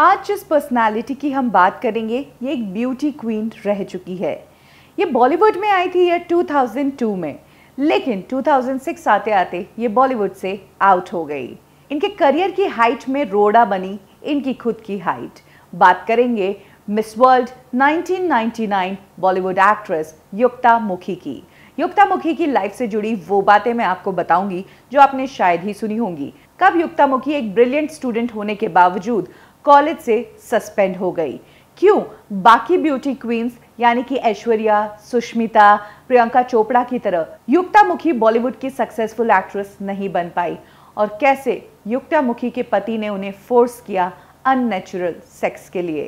आज जिस पर्सनालिटी की हम बात करेंगे ये एक ब्यूटी क्वीन रह चुकी है ये बॉलीवुड में आई थी ये 2002 में लेकिन 2006 आते आते ये बॉलीवुड से आउट हो गई इनके करियर की हाइट में रोड़ा बनी इनकी खुद की हाइट बात करेंगे Miss World 1999 Bollywood actress Yukta Mukhi की युक्ता मुखी की लाइफ से जुड़ी वो बातें मैं आपको बताऊंगी जो आपने शायद ही सुनी होंगी कब युक्ता मुखी एक ब्रिलियंट स्टूडेंट होने के बावजूद कॉलेज से सस्पेंड हो गई क्यों बाकी ब्यूटी क्वींस यानी कि ऐश्वर्या सुष्मिता प्रियंका चोपड़ा की तरह युक्ता मुखी बॉलीवुड की सक्सेसफुल एक्ट्रेस नहीं बन पाई और कैसे युक्ता मुखी के पति ने उन्हें फोर्स किया अननेचुरल सेक्स के लिए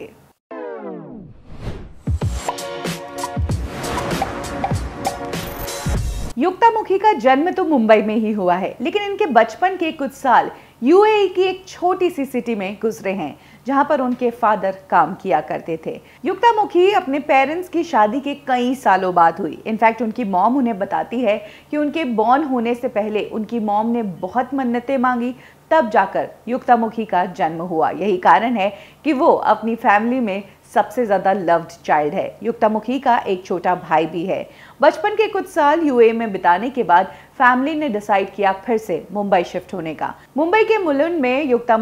युक्ता मुखी का जन्म तो मुंबई में ही हुआ है लेकिन इनके बचपन के कुछ साल यूएई की एक छोटी सी सिटी में गुजरे हैं जहाँ पर उनके फादर काम किया करते थे युक्ता मुखी अपने पेरेंट्स की शादी के कई सालों बाद हुई इनफैक्ट उनकी मॉम उन्हें बताती है कि उनके बॉर्न होने से पहले उनकी मॉम ने बहुत मन्नतें मांगी तब जाकर मुखी का जन्म हुआ यही कारण है कि वो अपनी फैमिली में सबसे ज़्यादा लव्ड चाइल्ड है मुखी का एक छोटा भाई भी है बचपन के कुछ साल यूए में बिताने के बाद फैमिली ने डिसाइड किया फिर से मुंबई शिफ्ट होने का मुंबई के मुलुंड में युक्ता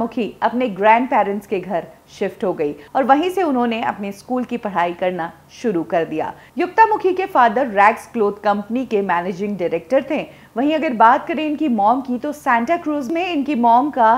अपने ग्रैंड पेरेंट्स के घर शिफ्ट हो गई और वहीं से उन्होंने अपने स्कूल की पढ़ाई करना शुरू कर दिया युक्ता मुखी के फादर रैक्स क्लोथ कंपनी के मैनेजिंग डायरेक्टर थे वहीं अगर बात करें इनकी मॉम की तो सेंटा क्रूज में इनकी मॉम का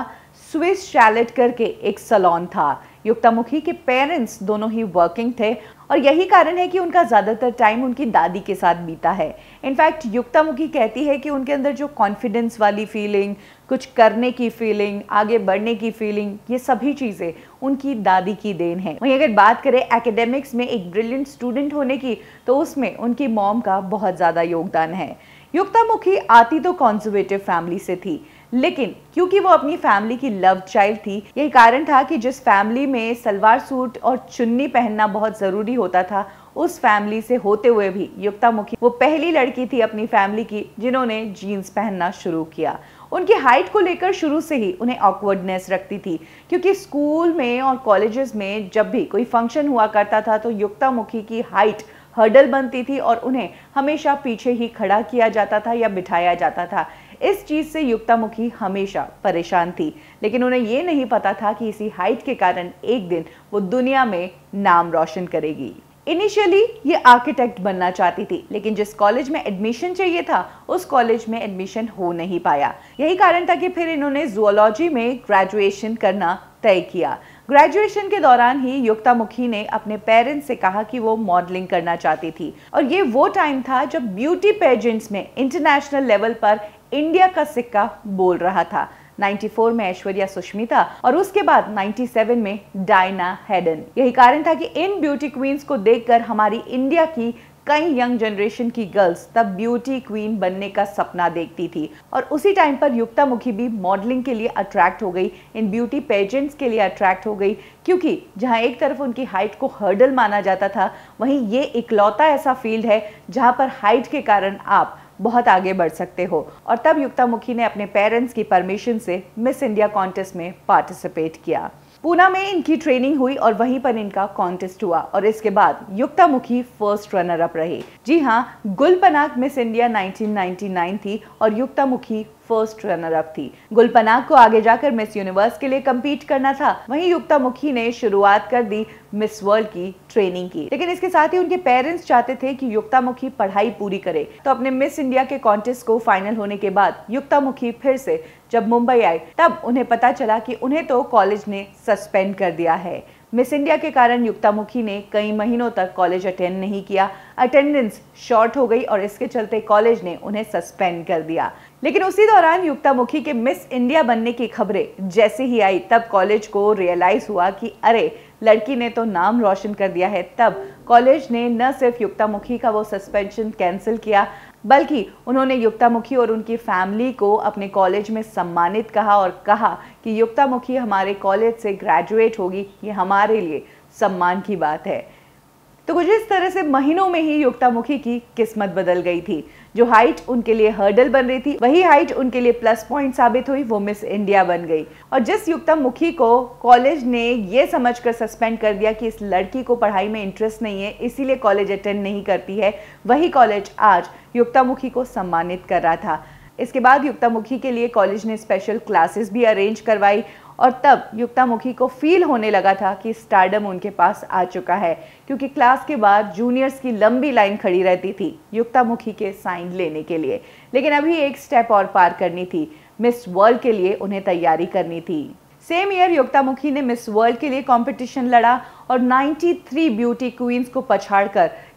स्विस शैलेट करके एक सलोन था युक्ता मुखी के पेरेंट्स दोनों ही वर्किंग थे और यही कारण है कि उनका ज़्यादातर टाइम उनकी दादी के साथ बीता है इनफैक्ट युक्ता मुखी कहती है कि उनके अंदर जो कॉन्फिडेंस वाली फीलिंग कुछ करने की फीलिंग आगे बढ़ने की फीलिंग ये सभी चीज़ें उनकी दादी की देन है वहीं अगर बात करें एकेडेमिक्स में एक ब्रिलियंट स्टूडेंट होने की तो उसमें उनकी मॉम का बहुत ज़्यादा योगदान है युक्ता मुखी आती तो कॉन्जर्वेटिव फैमिली से थी लेकिन क्योंकि वो अपनी फैमिली की लव चाइल्ड थी यही कारण था कि जिस फैमिली में सलवार सूट और चुन्नी पहनना बहुत ज़रूरी होता था उस फैमिली से होते हुए भी युक्ता मुखी वो पहली लड़की थी अपनी फैमिली की जिन्होंने जीन्स पहनना शुरू किया उनकी हाइट को लेकर शुरू से ही उन्हें ऑकवर्डनेस रखती थी क्योंकि स्कूल में और कॉलेजेस में जब भी कोई फंक्शन हुआ करता था तो युक्ता मुखी की हाइट हर्डल बनती थी और उन्हें हमेशा पीछे ही खड़ा किया जाता था या बिठाया जाता था इस चीज़ से युक्तामुखी हमेशा परेशान थी लेकिन उन्हें ये नहीं पता था कि इसी हाइट के कारण एक दिन वो दुनिया में नाम रोशन करेगी इनिशियली ये आर्किटेक्ट बनना चाहती थी लेकिन जिस कॉलेज में एडमिशन चाहिए था उस कॉलेज में एडमिशन हो नहीं पाया यही कारण था कि फिर इन्होंने जुअलॉजी में ग्रेजुएशन करना तय किया ग्रेजुएशन के दौरान ही युक्ता मुखी ने अपने पेरेंट्स से कहा कि वो मॉडलिंग करना चाहती थी और ये वो टाइम था जब ब्यूटी पेजेंट्स में इंटरनेशनल लेवल पर इंडिया का सिक्का बोल रहा था 94 में ऐश्वर्या सुष्मिता और उसके बाद 97 में डायना हेडन यही कारण था कि इन ब्यूटी क्वींस को देखकर हमारी इंडिया की कई यंग जनरेशन की गर्ल्स तब ब्यूटी क्वीन बनने का सपना देखती थी और उसी टाइम पर युक्ता मुखी भी मॉडलिंग के लिए अट्रैक्ट हो गई इन ब्यूटी पेजेंट्स के लिए अट्रैक्ट हो गई क्योंकि जहां एक तरफ उनकी हाइट को हर्डल माना जाता था वहीं ये इकलौता ऐसा फील्ड है जहां पर हाइट के कारण आप बहुत आगे बढ़ सकते हो और तब युक्ता मुखी ने अपने पेरेंट्स की परमिशन से मिस इंडिया कॉन्टेस्ट में पार्टिसिपेट किया पूना में इनकी ट्रेनिंग हुई और वहीं पर इनका कॉन्टेस्ट हुआ और इसके बाद युक्ता मुखी फर्स्ट रनर अप रही जी हाँ गुल मिस इंडिया 1999 थी और युक्ता मुखी फर्स्ट रनर अप थी गुलपना को आगे जाकर मिस यूनिवर्स के लिए कम्पीट करना था वहीं युक्ता मुखी ने शुरुआत कर दी मिस वर्ल्ड की ट्रेनिंग की लेकिन इसके साथ ही उनके पेरेंट्स चाहते थे कि युक्ता मुखी पढ़ाई पूरी करे तो अपने मिस इंडिया के कॉन्टेस्ट को फाइनल होने के बाद युक्ता मुखी फिर से जब मुंबई आई तब उन्हें पता चला कि उन्हें तो कॉलेज ने सस्पेंड कर दिया है मिस इंडिया के कारण युक्ता मुखी ने कई महीनों तक कॉलेज अटेंड नहीं किया अटेंडेंस शॉर्ट हो गई और इसके चलते कॉलेज ने उन्हें सस्पेंड कर दिया लेकिन उसी दौरान युक्ता मुखी के मिस इंडिया बनने की खबरें जैसे ही आई तब कॉलेज को रियलाइज हुआ कि अरे लड़की ने तो नाम रोशन कर दिया है तब कॉलेज ने न सिर्फ युक्ता मुखी का वो सस्पेंशन कैंसिल किया बल्कि उन्होंने युक्ता मुखी और उनकी फैमिली को अपने कॉलेज में सम्मानित कहा और कहा कि युक्ता मुखी हमारे कॉलेज से ग्रेजुएट होगी ये हमारे लिए सम्मान की बात है तो कुछ इस तरह से महीनों में ही युक्तामुखी की किस्मत बदल गई थी जो हाइट उनके लिए हर्डल बन रही थी वही हाइट उनके लिए प्लस पॉइंट साबित हुई वो मिस इंडिया बन गई और जिस युक्ता मुखी को कॉलेज ने ये समझकर सस्पेंड कर दिया कि इस लड़की को पढ़ाई में इंटरेस्ट नहीं है इसीलिए कॉलेज अटेंड नहीं करती है वही कॉलेज आज युक्ता मुखी को सम्मानित कर रहा था इसके बाद युक्तामुखी के लिए कॉलेज ने स्पेशल क्लासेस भी अरेंज करवाई और तब युक्तामुखी को फील होने लगा था कि स्टार्डम उनके पास आ चुका है क्योंकि क्लास के बाद जूनियर्स की लंबी लाइन खड़ी रहती थी युक्तामुखी के साइन लेने के लिए लेकिन अभी एक स्टेप और पार करनी थी मिस वर्ल्ड के लिए उन्हें तैयारी करनी थी सेम ईयर योगतामुखी ने मिस वर्ल्ड के लिए कॉम्पिटिशन लड़ा और 93 ब्यूटी क्वींस को पछाड़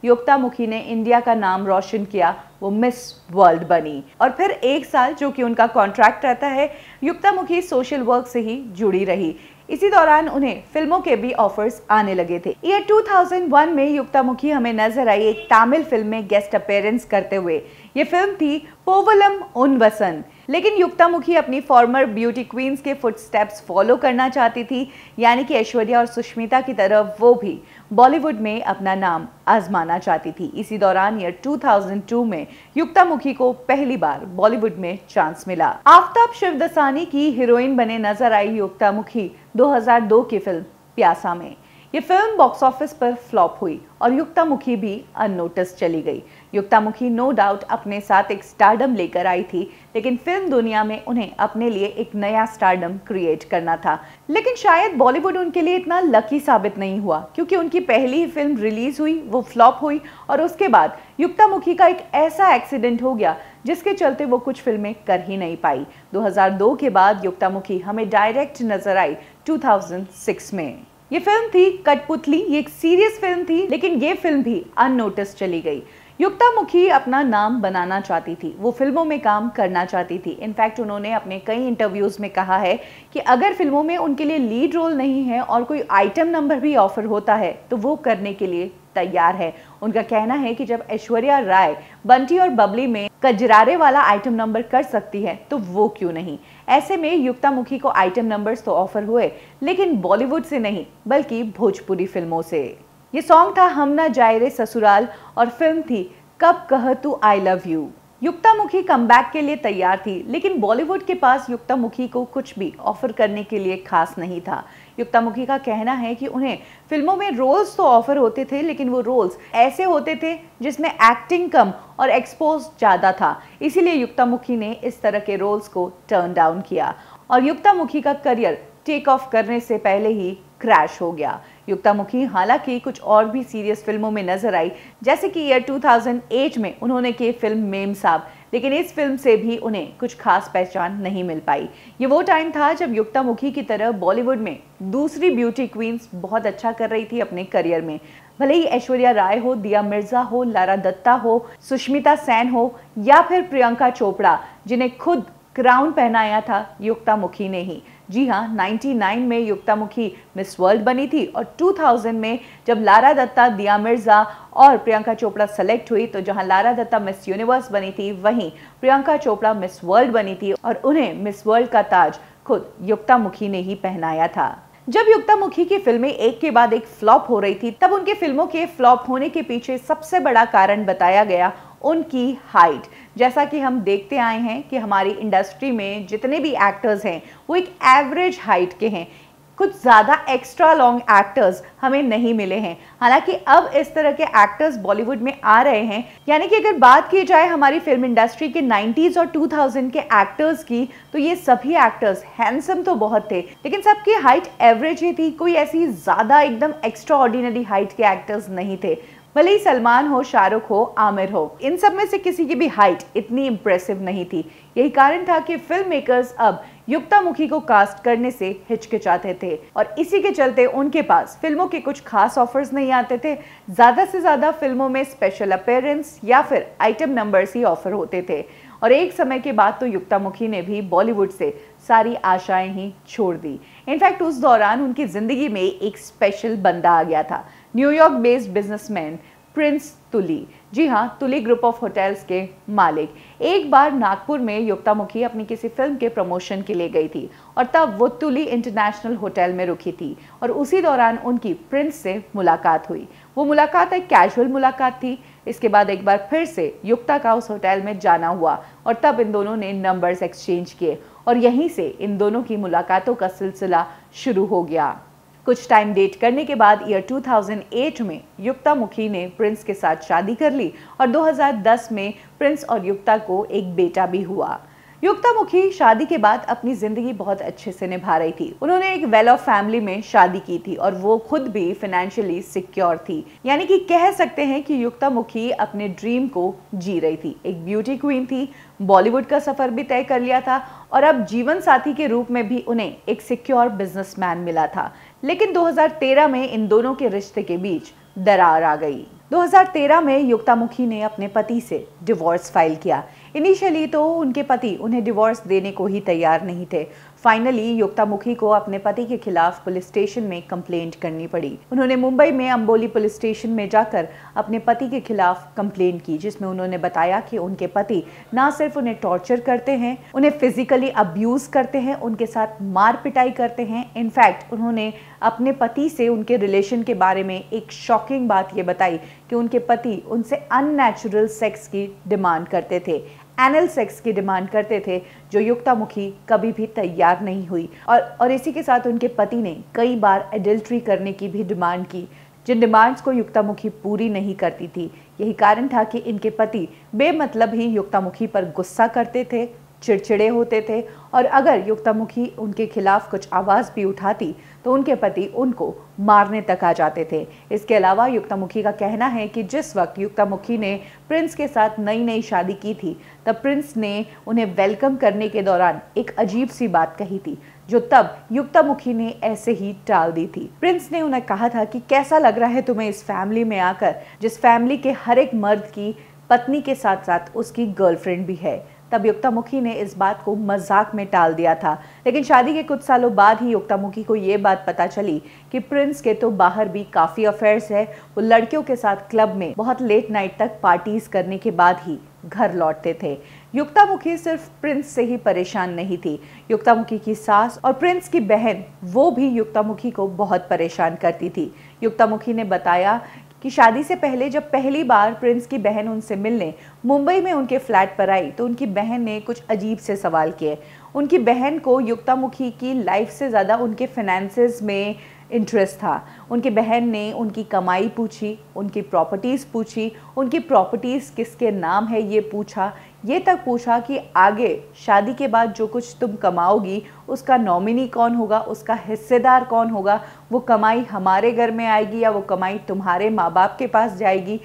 योगता मुखी ने इंडिया का नाम रोशन किया वो मिस वर्ल्ड बनी और फिर एक साल जो कि उनका कॉन्ट्रैक्ट रहता है युक्ता मुखी सोशल वर्क से ही जुड़ी रही इसी दौरान उन्हें फिल्मों के भी ऑफर्स आने लगे थे ये 2001 में युक्ता मुखी हमें नजर आई एक तमिल फिल्म में गेस्ट अपेयरेंस करते हुए ये फिल्म थी पोवलम उन्वसन लेकिन युक्ता मुखी अपनी फॉर्मर ब्यूटी क्वींस के फुटस्टेप्स फॉलो करना चाहती थी यानी कि ऐश्वर्या और सुष्मिता की तरह वो भी बॉलीवुड में अपना नाम आजमाना चाहती थी इसी दौरान ईयर 2002 में युक्ता मुखी को पहली बार बॉलीवुड में चांस मिला आफ्ताब शिवदसानी की हीरोइन बने नजर आई युक्ता मुखी 2002 की फिल्म प्यासा में ये फिल्म बॉक्स ऑफिस पर फ्लॉप हुई और युक्ता मुखी भी अननोटिस चली गई युक्तामुखी नो डाउट अपने साथ एक स्टारडम लेकर आई थी लेकिन फिल्म दुनिया में उन्हें अपने लिए एक नया स्टारडम क्रिएट करना था लेकिन शायद बॉलीवुड उनके लिए इतना लकी साबित नहीं हुआ क्योंकि उनकी पहली फिल्म रिलीज हुई वो फ्लॉप हुई और उसके बाद युक्तामुखी का एक ऐसा एक्सीडेंट हो गया जिसके चलते वो कुछ फिल्में कर ही नहीं पाई 2002 के बाद युक्तामुखी हमें डायरेक्ट नजर आई 2006 में ये फिल्म थी कटपुतली ये एक सीरियस फिल्म थी लेकिन ये फिल्म भी अननोटिस चली गई युक्ता मुखी अपना नाम बनाना चाहती थी वो फिल्मों में काम करना चाहती थी इनफैक्ट उन्होंने अपने कई इंटरव्यूज़ में कहा है कि अगर फिल्मों में उनके लिए लीड रोल नहीं है और कोई आइटम नंबर भी ऑफर होता है तो वो करने के लिए तैयार है उनका कहना है कि जब ऐश्वर्या राय बंटी और बबली में कजरारे वाला आइटम नंबर कर सकती है तो वो क्यों नहीं ऐसे में मुखी को आइटम नंबर्स तो ऑफर हुए लेकिन बॉलीवुड से नहीं बल्कि भोजपुरी फिल्मों से ये सॉन्ग था हम ना जाए रे ससुराल और फिल्म थी कब कह तू आई लव यू युक्ता मुखी कम के लिए तैयार थी लेकिन बॉलीवुड के पास युक्ता मुखी को कुछ भी ऑफर करने के लिए खास नहीं था युक्तामुखी का कहना है कि उन्हें फिल्मों में रोल्स तो ऑफर होते थे लेकिन वो रोल्स ऐसे होते थे जिसमें एक्टिंग कम और एक्सपोज ज़्यादा था इसीलिए युक्तामुखी ने इस तरह के रोल्स को टर्न डाउन किया और युक्तामुखी का करियर टेक ऑफ करने से पहले ही क्रैश हो गया युक्ता मुखी हालांकि कुछ और भी सीरियस फिल्मों में नजर आई जैसे कि ईयर 2008 में उन्होंने की फिल्म मेम साहब लेकिन इस फिल्म से भी उन्हें कुछ खास पहचान नहीं मिल पाई ये वो टाइम था जब युक्ता मुखी की तरह बॉलीवुड में दूसरी ब्यूटी क्वींस बहुत अच्छा कर रही थी अपने करियर में भले ही ऐश्वर्या राय हो दिया मिर्जा हो लारा दत्ता हो सुष्मिता सेन हो या फिर प्रियंका चोपड़ा जिन्हें खुद क्राउन पहनाया था युक्ता मुखी ने ही जी हाँ 99 में युक्ता मुखी मिस वर्ल्ड बनी थी और 2000 में जब लारा दत्ता दिया मिर्ज़ा और प्रियंका चोपड़ा सेलेक्ट हुई तो जहां लारा दत्ता मिस यूनिवर्स बनी थी वहीं प्रियंका चोपड़ा मिस वर्ल्ड बनी थी और उन्हें मिस वर्ल्ड का ताज खुद युक्ता मुखी ने ही पहनाया था जब युक्ता मुखी की फिल्में एक के बाद एक फ्लॉप हो रही थी तब उनके फिल्मों के फ्लॉप होने के पीछे सबसे बड़ा कारण बताया गया उनकी हाइट जैसा कि हम देखते आए हैं कि हमारी इंडस्ट्री में जितने भी एक्टर्स हैं वो एक एवरेज हाइट के हैं कुछ ज़्यादा एक्स्ट्रा लॉन्ग एक्टर्स हमें नहीं मिले हैं हालांकि अब इस तरह के एक्टर्स बॉलीवुड में आ रहे हैं यानी कि अगर बात की जाए हमारी फिल्म इंडस्ट्री के 90s और 2000 के एक्टर्स की तो ये सभी एक्टर्स हैंडसम तो बहुत थे लेकिन सबकी हाइट एवरेज ही थी कोई ऐसी ज़्यादा एकदम एक्स्ट्रा ऑर्डिनरी हाइट के एक्टर्स नहीं थे भले ही सलमान हो शाहरुख हो आमिर हो इन सब में से किसी की भी हाइट इतनी इम्प्रेसिव नहीं थी यही कारण था कि फिल्म मेकर्स अब युक्ता मुखी को कास्ट करने से हिचकिचाते थे और इसी के चलते उनके पास फिल्मों के कुछ खास ऑफर्स नहीं आते थे ज़्यादा से ज़्यादा फिल्मों में स्पेशल अपेयरेंस या फिर आइटम नंबर्स ही ऑफर होते थे और एक समय के बाद तो युक्ता मुखी ने भी बॉलीवुड से सारी आशाएं ही छोड़ दी इनफैक्ट उस दौरान उनकी ज़िंदगी में एक स्पेशल बंदा आ गया था न्यूयॉर्क बेस्ड बिजनेसमैन प्रिंस तुली जी हाँ तुली ग्रुप ऑफ होटल्स के मालिक एक बार नागपुर में युक्ता मुखी अपनी किसी फिल्म के प्रमोशन के लिए गई थी और तब वो तुली इंटरनेशनल होटल में रुकी थी और उसी दौरान उनकी प्रिंस से मुलाकात हुई वो मुलाकात एक कैजुअल मुलाकात थी इसके बाद एक बार फिर से युक्ता का उस होटल में जाना हुआ और तब इन दोनों ने नंबर्स एक्सचेंज किए और यहीं से इन दोनों की मुलाकातों का सिलसिला शुरू हो गया कुछ टाइम डेट करने के बाद ईयर 2008 में युक्ता मुखी ने प्रिंस के साथ शादी कर ली और 2010 में प्रिंस और युक्ता को एक बेटा भी हुआ युक्ता मुखी शादी के बाद अपनी ज़िंदगी बहुत अच्छे से निभा रही थी उन्होंने एक वेल ऑफ फैमिली में शादी की थी और वो खुद भी फाइनेंशियली सिक्योर थी यानी कि कह सकते हैं कि युक्ता मुखी अपने ड्रीम को जी रही थी एक ब्यूटी क्वीन थी बॉलीवुड का सफ़र भी तय कर लिया था और अब जीवन साथी के रूप में भी उन्हें एक सिक्योर बिजनेसमैन मिला था लेकिन 2013 में इन दोनों के रिश्ते के बीच दरार आ गई 2013 में युक्ता मुखी ने अपने पति से डिवोर्स फाइल किया इनिशियली तो उनके पति उन्हें डिवोर्स देने को ही तैयार नहीं थे फाइनली योक्ता मुखी को अपने पति के खिलाफ पुलिस स्टेशन में कंप्लेंट करनी पड़ी उन्होंने मुंबई में अम्बोली पुलिस स्टेशन में जाकर अपने पति के खिलाफ कंप्लेंट की जिसमें उन्होंने बताया कि उनके पति ना सिर्फ उन्हें टॉर्चर करते हैं उन्हें फिजिकली अब्यूज करते हैं उनके साथ मार पिटाई करते हैं इनफैक्ट उन्होंने अपने पति से उनके रिलेशन के बारे में एक शॉकिंग बात ये बताई कि उनके पति उनसे अननेचुरल सेक्स की डिमांड करते थे एनल सेक्स की डिमांड करते थे जो युक्तामुखी कभी भी तैयार नहीं हुई और और इसी के साथ उनके पति ने कई बार एडल्ट्री करने की भी डिमांड की जिन डिमांड्स को युक्तामुखी पूरी नहीं करती थी यही कारण था कि इनके पति बेमतलब ही युक्तामुखी पर गुस्सा करते थे चिड़चिड़े होते थे और अगर युक्तामुखी उनके खिलाफ कुछ आवाज़ भी उठाती तो उनके पति उनको मारने तक आ जाते थे इसके अलावा युक्तामुखी का कहना है कि जिस वक्त युक्तामुखी ने प्रिंस के साथ नई नई शादी की थी तब प्रिंस ने उन्हें वेलकम करने के दौरान एक अजीब सी बात कही थी जो तब युक्तामुखी ने ऐसे ही टाल दी थी प्रिंस ने उन्हें कहा था कि कैसा लग रहा है तुम्हें इस फैमिली में आकर जिस फैमिली के हर एक मर्द की पत्नी के साथ साथ उसकी गर्लफ्रेंड भी है तब युक्ता मुखी ने इस बात को मजाक में टाल दिया था लेकिन शादी के कुछ सालों बाद ही युक्ता मुखी को ये बात पता चली कि प्रिंस के तो बाहर भी काफ़ी अफेयर्स है वो लड़कियों के साथ क्लब में बहुत लेट नाइट तक पार्टीज करने के बाद ही घर लौटते थे युक्ता मुखी सिर्फ प्रिंस से ही परेशान नहीं थी युक्ता मुखी की सास और प्रिंस की बहन वो भी युक्ता मुखी को बहुत परेशान करती थी युक्ता मुखी ने बताया कि शादी से पहले जब पहली बार प्रिंस की बहन उनसे मिलने मुंबई में उनके फ्लैट पर आई तो उनकी बहन ने कुछ अजीब से सवाल किए उनकी बहन को युक्तामुखी की लाइफ से ज़्यादा उनके फिनेंसेस में इंटरेस्ट था उनकी बहन ने उनकी कमाई पूछी उनकी प्रॉपर्टीज़ पूछी उनकी प्रॉपर्टीज़ किसके नाम है ये पूछा ये तक पूछा कि आगे शादी के बाद जो कुछ तुम कमाओगी उसका नॉमिनी कौन होगा उसका हिस्सेदार कौन होगा वो कमाई हमारे घर में आएगी या वो कमाई तुम्हारे माँ बाप के पास जाएगी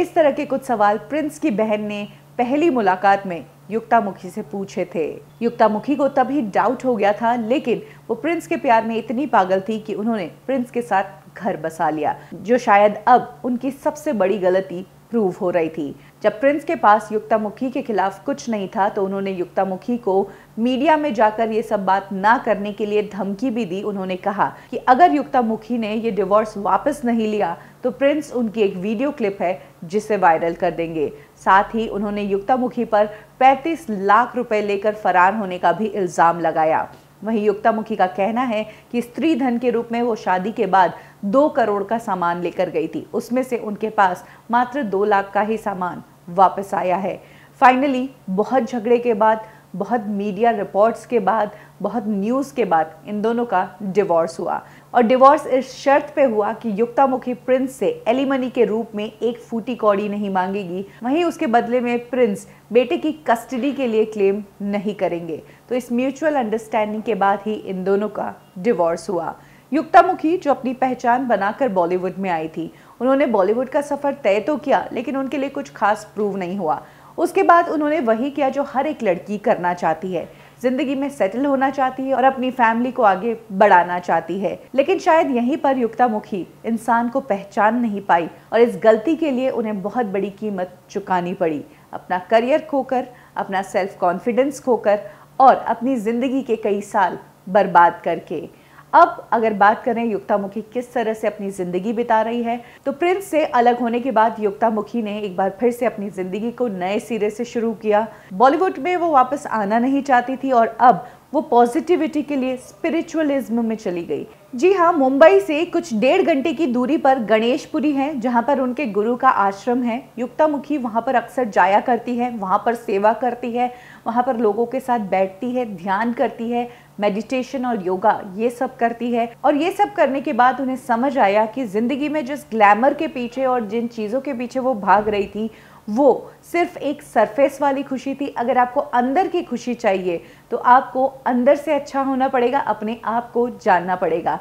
इस तरह के कुछ सवाल प्रिंस की बहन ने पहली मुलाकात में युक्ता मुखी से पूछे थे युक्ता मुखी को तभी डाउट हो गया था लेकिन वो प्रिंस के प्यार में इतनी पागल थी कि उन्होंने प्रिंस के साथ घर बसा लिया जो शायद अब उनकी सबसे बड़ी गलती प्रूव हो रही थी जब प्रिंस के पास युक्ता मुखी के खिलाफ कुछ नहीं था तो उन्होंने युक्ता मुखी को मीडिया में जाकर ये सब बात ना करने के लिए धमकी भी दी उन्होंने कहा कि अगर युक्ता मुखी ने ये डिवोर्स वापस नहीं लिया तो प्रिंस उनकी एक वीडियो क्लिप है जिसे वायरल कर देंगे साथ ही उन्होंने युक्ता मुखी पर 35 लाख रुपए लेकर फरार होने का भी इल्ज़ाम लगाया वहीं युक्ता मुखी का कहना है कि स्त्री धन के रूप में वो शादी के बाद दो करोड़ का सामान लेकर गई थी उसमें से उनके पास मात्र दो लाख का ही सामान वापस आया है फाइनली बहुत झगड़े के बाद बहुत मीडिया रिपोर्ट्स के बाद बहुत न्यूज़ के बाद इन दोनों का डिवोर्स हुआ और डिवोर्स इस शर्त पे हुआ कि युक्तामुखी प्रिंस से एलिमनी के रूप में एक फूटी कौड़ी नहीं मांगेगी वहीं उसके बदले में प्रिंस बेटे की कस्टडी के लिए क्लेम नहीं करेंगे तो इस म्यूचुअल अंडरस्टैंडिंग के बाद ही इन दोनों का डिवोर्स हुआ युक्तामुखी जो अपनी पहचान बनाकर बॉलीवुड में आई थी उन्होंने बॉलीवुड का सफ़र तय तो किया लेकिन उनके लिए कुछ खास प्रूव नहीं हुआ उसके बाद उन्होंने वही किया जो हर एक लड़की करना चाहती है ज़िंदगी में सेटल होना चाहती है और अपनी फैमिली को आगे बढ़ाना चाहती है लेकिन शायद यहीं पर युक्ता मुखी इंसान को पहचान नहीं पाई और इस गलती के लिए उन्हें बहुत बड़ी कीमत चुकानी पड़ी अपना करियर खोकर अपना सेल्फ कॉन्फिडेंस खोकर और अपनी ज़िंदगी के कई साल बर्बाद करके अब अगर बात करें युक्ता मुखी किस तरह से अपनी ज़िंदगी बिता रही है तो प्रिंस से अलग होने के बाद युक्ता मुखी ने एक बार फिर से अपनी ज़िंदगी को नए सिरे से शुरू किया बॉलीवुड में वो वापस आना नहीं चाहती थी और अब वो पॉजिटिविटी के लिए स्पिरिचुअलिज्म में चली गई जी हाँ मुंबई से कुछ डेढ़ घंटे की दूरी पर गणेशपुरी है जहाँ पर उनके गुरु का आश्रम है युक्ता मुखी वहाँ पर अक्सर जाया करती है वहाँ पर सेवा करती है वहाँ पर लोगों के साथ बैठती है ध्यान करती है मेडिटेशन और योगा ये सब करती है और ये सब करने के बाद उन्हें समझ आया कि ज़िंदगी में जिस ग्लैमर के पीछे और जिन चीज़ों के पीछे वो भाग रही थी वो सिर्फ एक सरफेस वाली खुशी थी अगर आपको अंदर की खुशी चाहिए तो आपको अंदर से अच्छा होना पड़ेगा अपने आप को जानना पड़ेगा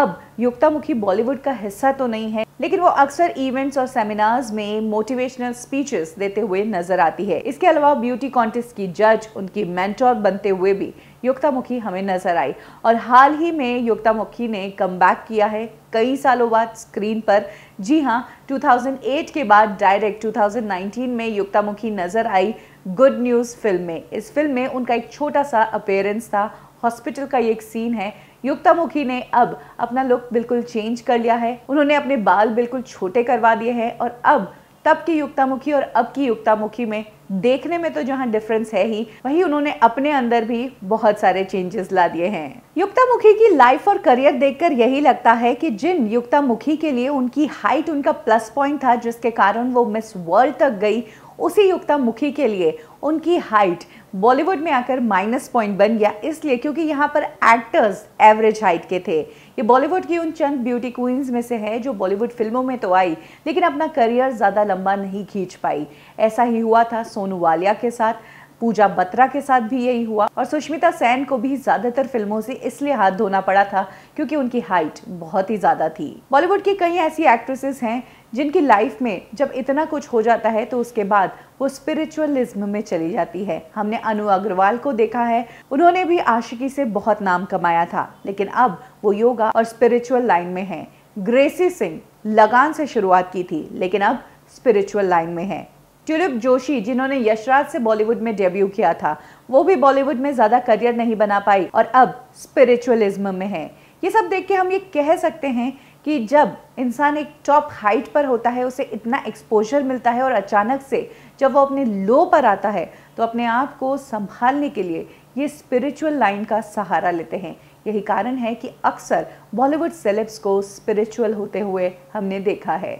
अब युक्तामुखी बॉलीवुड का हिस्सा तो नहीं है लेकिन वो अक्सर इवेंट्स और सेमिनार्स में मोटिवेशनल स्पीचेस देते हुए नजर आती है इसके अलावा ब्यूटी कॉन्टेस्ट की जज उनकी मैंटोर बनते हुए भी मुखी हमें नजर आई और हाल ही में मुखी ने कम किया है कई सालों बाद स्क्रीन पर जी हाँ 2008 के बाद डायरेक्ट 2019 में युक्तामुखी नजर आई गुड न्यूज़ फिल्म में इस फिल्म में उनका एक छोटा सा अपेयरेंस था हॉस्पिटल का ये एक सीन है युक्तामुखी ने अब अपना लुक बिल्कुल चेंज कर लिया है उन्होंने अपने बाल बिल्कुल छोटे करवा दिए हैं और अब तब की युक्तामुखी और अब की युक्तामुखी में देखने में तो जहाँ डिफरेंस है ही वहीं उन्होंने अपने अंदर भी बहुत सारे चेंजेस ला दिए हैं युक्तामुखी की लाइफ और करियर देखकर यही लगता है कि जिन युक्तामुखी के लिए उनकी हाइट उनका प्लस पॉइंट था जिसके कारण वो मिस वर्ल्ड तक गई उसी युक्ता मुखी के लिए उनकी हाइट बॉलीवुड में आकर माइनस पॉइंट बन गया इसलिए क्योंकि यहाँ पर एक्टर्स एवरेज हाइट के थे ये बॉलीवुड की उन चंद ब्यूटी क्वींस में से है जो बॉलीवुड फिल्मों में तो आई लेकिन अपना करियर ज़्यादा लंबा नहीं खींच पाई ऐसा ही हुआ था सोनू वालिया के साथ पूजा बत्रा के साथ भी यही हुआ और सुष्मिता सेन को भी ज्यादातर फिल्मों से इसलिए हाथ धोना पड़ा था क्योंकि उनकी हाइट बहुत ही ज्यादा थी बॉलीवुड की कई ऐसी एक्ट्रेसेस हैं जिनकी लाइफ में जब इतना कुछ हो जाता है तो उसके बाद वो स्पिरिचुअलिज्म में चली जाती है हमने अनु अग्रवाल को देखा है उन्होंने भी आशिकी से बहुत नाम कमाया था लेकिन अब वो योगा और स्पिरिचुअल लाइन में है ग्रेसी सिंह लगान से शुरुआत की थी लेकिन अब स्पिरिचुअल लाइन में है ट्यूलिप जोशी जिन्होंने यशराज से बॉलीवुड में डेब्यू किया था वो भी बॉलीवुड में ज़्यादा करियर नहीं बना पाई और अब स्पिरिचुअलिज्म में है ये सब देख के हम ये कह सकते हैं कि जब इंसान एक टॉप हाइट पर होता है उसे इतना एक्सपोजर मिलता है और अचानक से जब वो अपने लो पर आता है तो अपने आप को संभालने के लिए ये स्पिरिचुअल लाइन का सहारा लेते हैं यही कारण है कि अक्सर बॉलीवुड सेलेब्स को स्पिरिचुअल होते हुए हमने देखा है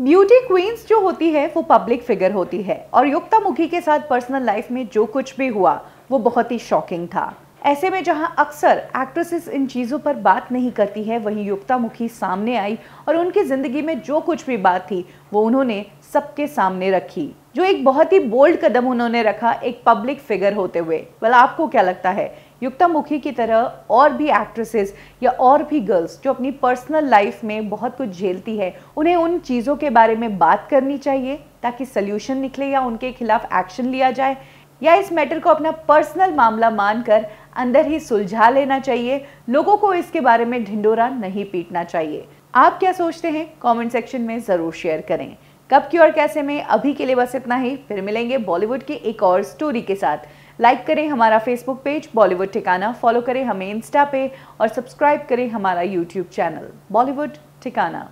ब्यूटी क्वींस जो होती है वो पब्लिक फिगर होती है और युक्ता मुखी के साथ पर्सनल लाइफ में जो कुछ भी हुआ वो बहुत ही शॉकिंग था ऐसे में जहां अक्सर एक्ट्रेसेस इन चीज़ों पर बात नहीं करती है वहीं युक्ता मुखी सामने आई और उनकी ज़िंदगी में जो कुछ भी बात थी वो उन्होंने सबके सामने रखी जो एक बहुत ही बोल्ड कदम उन्होंने रखा एक पब्लिक फिगर होते हुए वाल आपको क्या लगता है युक्ता मुखी की तरह और भी एक्ट्रेसेस या और भी गर्ल्स जो अपनी पर्सनल लाइफ में बहुत कुछ झेलती है उन्हें उन चीज़ों के बारे में बात करनी चाहिए ताकि सल्यूशन निकले या उनके खिलाफ एक्शन लिया जाए या इस मैटर को अपना पर्सनल मामला मानकर अंदर ही सुलझा लेना चाहिए लोगों को इसके बारे में ढिंडोरा नहीं पीटना चाहिए आप क्या सोचते हैं कमेंट सेक्शन में ज़रूर शेयर करें कब की और कैसे में अभी के लिए बस इतना ही फिर मिलेंगे बॉलीवुड की एक और स्टोरी के साथ लाइक करें हमारा फेसबुक पेज बॉलीवुड ठिकाना फॉलो करें हमें इंस्टा पे और सब्सक्राइब करें हमारा यूट्यूब चैनल बॉलीवुड ठिकाना